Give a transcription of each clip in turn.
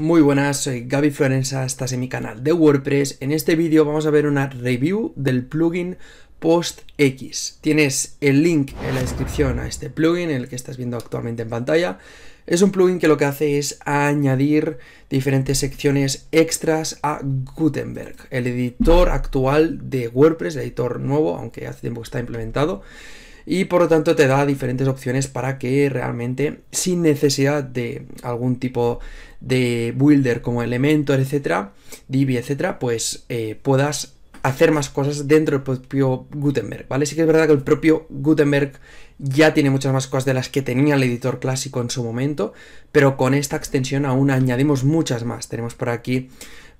Muy buenas, soy Gaby Florenza, estás en mi canal de WordPress. En este vídeo vamos a ver una review del plugin PostX. Tienes el link en la descripción a este plugin, el que estás viendo actualmente en pantalla. Es un plugin que lo que hace es añadir diferentes secciones extras a Gutenberg, el editor actual de WordPress, el editor nuevo, aunque hace tiempo que está implementado y por lo tanto te da diferentes opciones para que realmente sin necesidad de algún tipo de builder como Elementor, etcétera, Divi, etcétera, pues eh, puedas hacer más cosas dentro del propio Gutenberg, ¿vale? Sí que es verdad que el propio Gutenberg ya tiene muchas más cosas de las que tenía el editor clásico en su momento, pero con esta extensión aún añadimos muchas más. Tenemos por aquí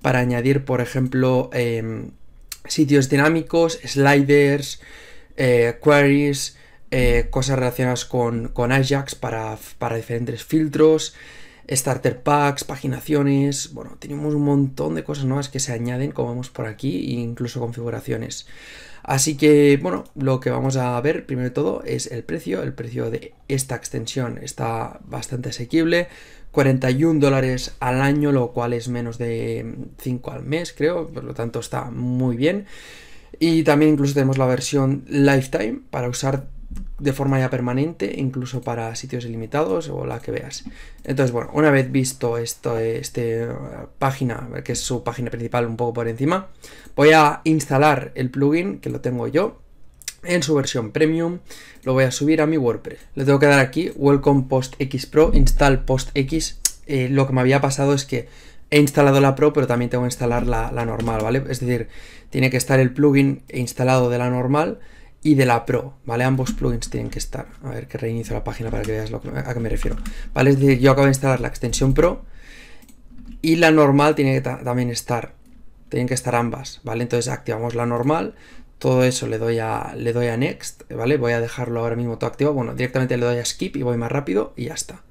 para añadir, por ejemplo, em, sitios dinámicos, sliders, eh, queries, eh, cosas relacionadas con, Ajax para, para, diferentes filtros, starter packs, paginaciones, bueno, tenemos un montón de cosas nuevas que se añaden, como vemos por aquí, e incluso configuraciones. Así que, bueno, lo que vamos a ver primero de todo es el precio. El precio de esta extensión está bastante asequible. 41 dólares al año, lo cual es menos de 5 al mes, creo. Por lo tanto, está muy bien. Y también incluso tenemos la versión Lifetime para usar de forma ya permanente, incluso para sitios ilimitados o la que veas. Entonces, bueno, una vez visto esta este, eh, página, que es su página principal un poco por encima, voy a instalar el plugin que lo tengo yo en su versión premium, lo voy a subir a mi WordPress. Le tengo que dar aquí Welcome Post X Pro, Install Post X. Eh, lo que me había pasado es que he instalado la Pro, pero también tengo que instalar la, normal, ¿vale? Es decir, tiene que estar el plugin instalado de la normal y de la Pro, ¿vale? Ambos plugins tienen que estar. A ver, que reinicio la página para que veas a qué me refiero. ¿Vale? Es decir, yo acabo de instalar la extensión Pro y la normal tiene que también estar. Tienen que estar ambas, ¿vale? Entonces activamos la normal, todo eso le doy a, le doy a Next, ¿vale? Voy a dejarlo ahora mismo todo activo. Bueno, directamente le doy a Skip y voy más rápido y ya está.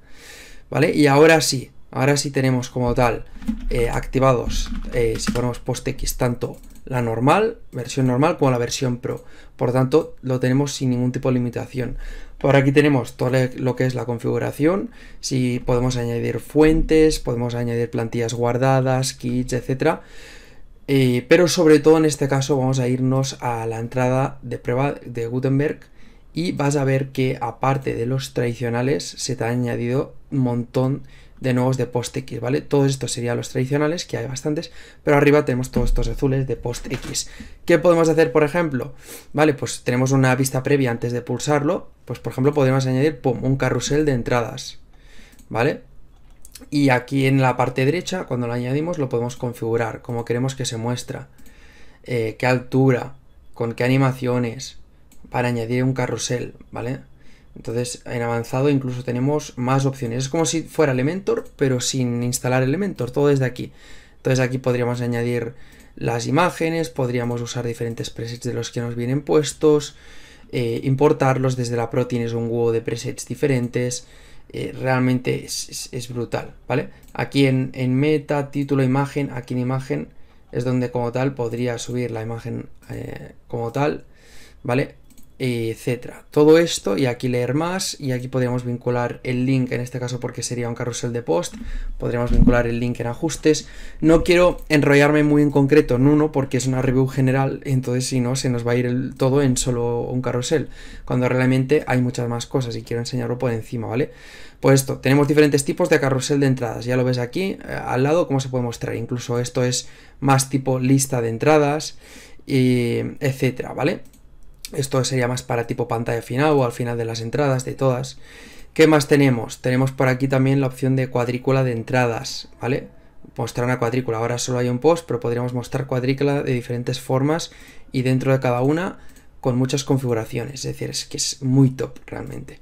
¿Vale? Y ahora sí, Ahora sí tenemos como tal eh, activados, eh, si ponemos post X, tanto la normal, versión normal, como la versión pro. Por tanto, lo tenemos sin ningún tipo de limitación. Por aquí tenemos todo lo que es la configuración, si podemos añadir fuentes, podemos añadir plantillas guardadas, kits, etc. Eh, pero sobre todo en este caso vamos a irnos a la entrada de prueba de Gutenberg y vas a ver que aparte de los tradicionales se te ha añadido un montón de nuevos de post X, ¿vale? Todos estos serían los tradicionales, que hay bastantes, pero arriba tenemos todos estos azules de post X. ¿Qué podemos hacer, por ejemplo? Vale, pues tenemos una vista previa antes de pulsarlo, pues por ejemplo podríamos añadir, pum, un carrusel de entradas, ¿vale? Y aquí en la parte derecha, cuando lo añadimos, lo podemos configurar, como queremos que se muestra, eh, qué altura, con qué animaciones, para añadir un carrusel, ¿vale? Entonces, en avanzado incluso tenemos más opciones. Es como si fuera Elementor, pero sin instalar Elementor, todo desde aquí. Entonces aquí podríamos añadir las imágenes, podríamos usar diferentes presets de los que nos vienen puestos, eh, importarlos, desde la Pro tienes un huevo de presets diferentes, eh, realmente es, brutal, ¿vale? Aquí en, meta, título, imagen, aquí en imagen es donde como tal podría subir la imagen eh, como tal, ¿vale? etcétera. Todo esto, y aquí leer más, y aquí podríamos vincular el link, en este caso porque sería un carrusel de post, podríamos vincular el link en ajustes. No quiero enrollarme muy en concreto en uno porque es una review general, entonces si no se nos va a ir todo en solo un carrusel, cuando realmente hay muchas más cosas y quiero enseñarlo por encima, ¿vale? Pues esto, tenemos diferentes tipos de carrusel de entradas, ya lo ves aquí eh, al lado cómo se puede mostrar, incluso esto es más tipo lista de entradas, y eh, etcétera, ¿vale? Esto sería más para tipo pantalla final o al final de las entradas, de todas. ¿Qué más tenemos? Tenemos por aquí también la opción de cuadrícula de entradas, ¿vale? Mostrar una cuadrícula. Ahora solo hay un post, pero podríamos mostrar cuadrícula de diferentes formas y dentro de cada una con muchas configuraciones. Es decir, es que es muy top realmente.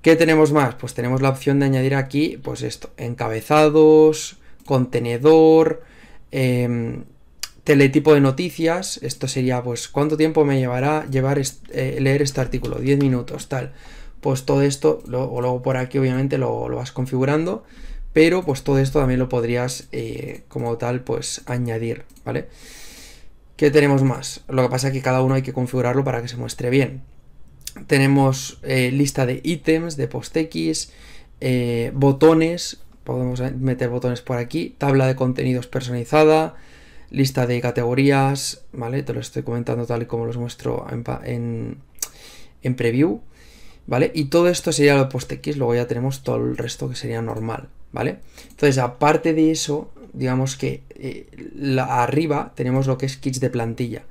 ¿Qué tenemos más? Pues tenemos la opción de añadir aquí, pues esto, encabezados, contenedor, eh, teletipo de noticias, esto sería pues cuánto tiempo me llevará llevar eh, leer este artículo, 10 minutos, tal. Pues todo esto, o luego por aquí obviamente lo, vas configurando, pero pues todo esto también lo podrías eh, como tal pues añadir, ¿vale? ¿Qué tenemos más? Lo que pasa es que cada uno hay que configurarlo para que se muestre bien. Tenemos eh, lista de ítems, de post-x, botones, podemos meter botones por aquí, tabla de contenidos personalizada, lista de categorías, ¿vale? Te lo estoy comentando tal y como los muestro en, preview, ¿vale? Y todo esto sería lo post-X, luego ya tenemos todo el resto que sería normal, ¿vale? Entonces, aparte de eso, digamos que eh, arriba tenemos lo que es kits de plantilla.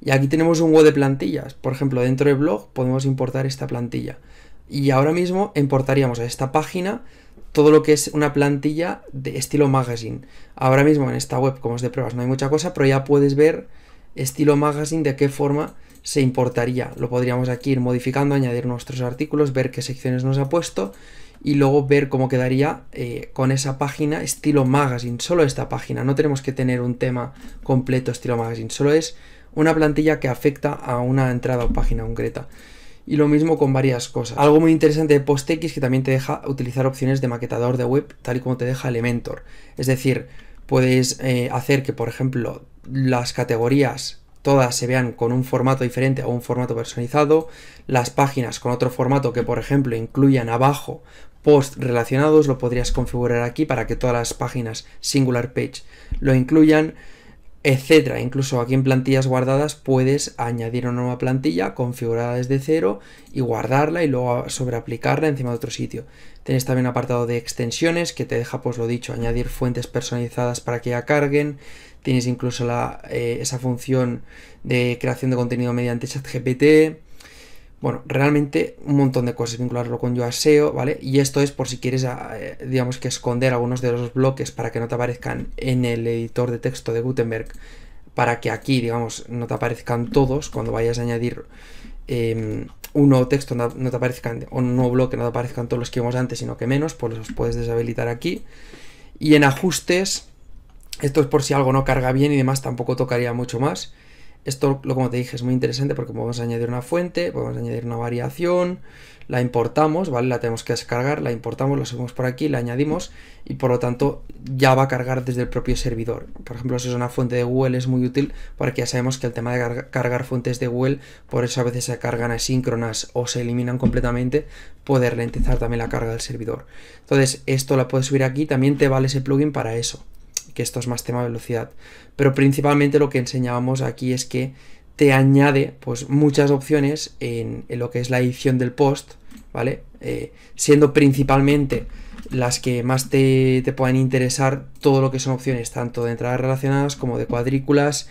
Y aquí tenemos un web de plantillas. Por ejemplo, dentro de blog podemos importar esta plantilla. Y ahora mismo importaríamos a esta página todo lo que es una plantilla de estilo magazine. Ahora mismo en esta web, como es de pruebas, no hay mucha cosa, pero ya puedes ver estilo magazine de qué forma se importaría. Lo podríamos aquí ir modificando, añadir nuestros artículos, ver qué secciones nos ha puesto y luego ver cómo quedaría eh, con esa página estilo magazine, solo esta página, no tenemos que tener un tema completo estilo magazine, solo es una plantilla que afecta a una entrada o página concreta. Y lo mismo con varias cosas. Algo muy interesante de PostX que también te deja utilizar opciones de maquetador de web tal y como te deja Elementor. Es decir, puedes eh, hacer que, por ejemplo, las categorías todas se vean con un formato diferente o un formato personalizado, las páginas con otro formato que por ejemplo incluyan abajo post relacionados, lo podrías configurar aquí para que todas las páginas singular page lo incluyan, etcétera. Incluso aquí en plantillas guardadas puedes añadir una nueva plantilla configurada desde cero y guardarla y luego sobreaplicarla encima de otro sitio. Tienes también un apartado de extensiones que te deja, pues lo dicho, añadir fuentes personalizadas para que ya carguen. Tienes incluso la, eh, esa función de creación de contenido mediante ChatGPT. Bueno, realmente un montón de cosas, vincularlo con yo ¿vale? Y esto es por si quieres, ah, eh, digamos que esconder algunos de los bloques para que no te aparezcan en el editor de texto de Gutenberg, para que aquí, digamos, no te aparezcan todos cuando vayas a añadir em, un nuevo texto, no, te aparezcan, o un nuevo bloque, no te aparezcan todos los que vimos antes, sino que menos, pues los puedes deshabilitar aquí. Y en ajustes, esto es por si algo no carga bien y demás, tampoco tocaría mucho más. Esto, como te dije, es muy interesante porque podemos añadir una fuente, podemos añadir una variación, la importamos, ¿vale? La tenemos que descargar, la importamos, la subimos por aquí, la añadimos y por lo tanto ya va a cargar desde el propio servidor. Por ejemplo, si es una fuente de Google es muy útil porque ya sabemos que el tema de cargar fuentes de Google, por eso a veces se cargan asíncronas o se eliminan completamente, puede ralentizar también la carga del servidor. Entonces, esto la puedes subir aquí, también te vale ese plugin para eso que esto es más tema de velocidad. Pero principalmente lo que enseñábamos aquí es que te añade pues muchas opciones en, lo que es la edición del post, ¿vale? Eh, siendo principalmente las que más te, te pueden interesar todo lo que son opciones, tanto de entradas relacionadas como de cuadrículas,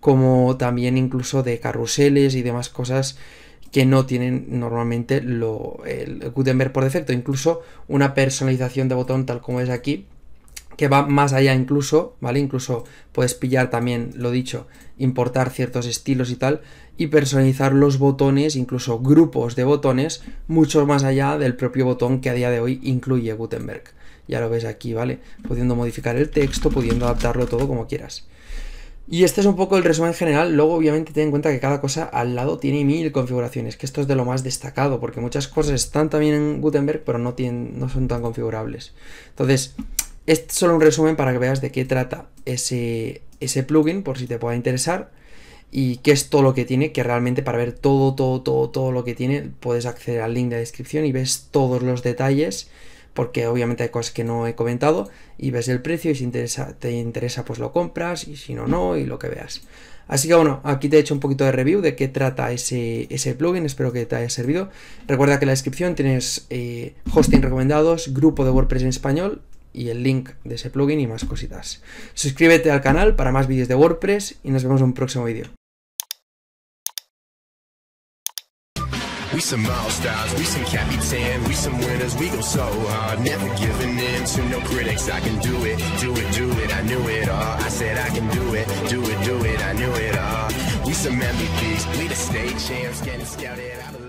como también incluso de carruseles y demás cosas que no tienen normalmente lo, el Gutenberg por defecto. Incluso una personalización de botón tal como es aquí, que va más allá incluso, ¿vale? Incluso puedes pillar también, lo dicho, importar ciertos estilos y tal, y personalizar los botones, incluso grupos de botones, mucho más allá del propio botón que a día de hoy incluye Gutenberg. Ya lo ves aquí, ¿vale? Pudiendo modificar el texto, pudiendo adaptarlo todo como quieras. Y este es un poco el resumen general. Luego, obviamente, ten en cuenta que cada cosa al lado tiene mil configuraciones, que esto es de lo más destacado, porque muchas cosas están también en Gutenberg, pero no, tienen, no son tan configurables. Entonces, es solo un resumen para que veas de qué trata ese, ese plugin, por si te pueda interesar, y qué es todo lo que tiene, que realmente para ver todo, todo, todo, todo lo que tiene, puedes acceder al link de descripción y ves todos los detalles, porque obviamente hay cosas que no he comentado, y ves el precio, y si te interesa, pues lo compras, y si no, no, y lo que veas. Así que bueno, aquí te he hecho un poquito de review de qué trata ese, ese plugin, espero que te haya servido. Recuerda que en la descripción tienes eh, hosting recomendados, grupo de WordPress en español y el link de ese plugin y más cositas. Suscríbete al canal para más vídeos de WordPress y nos vemos en un próximo vídeo. We some milestones, we some Capitan, we some winners, we go so hard. Never giving in to no critics, I can do it, do it, do it, I knew it all. I said I can do it, do it, do it, I knew it all. We some MVPs, we the state champs, getting scouted out of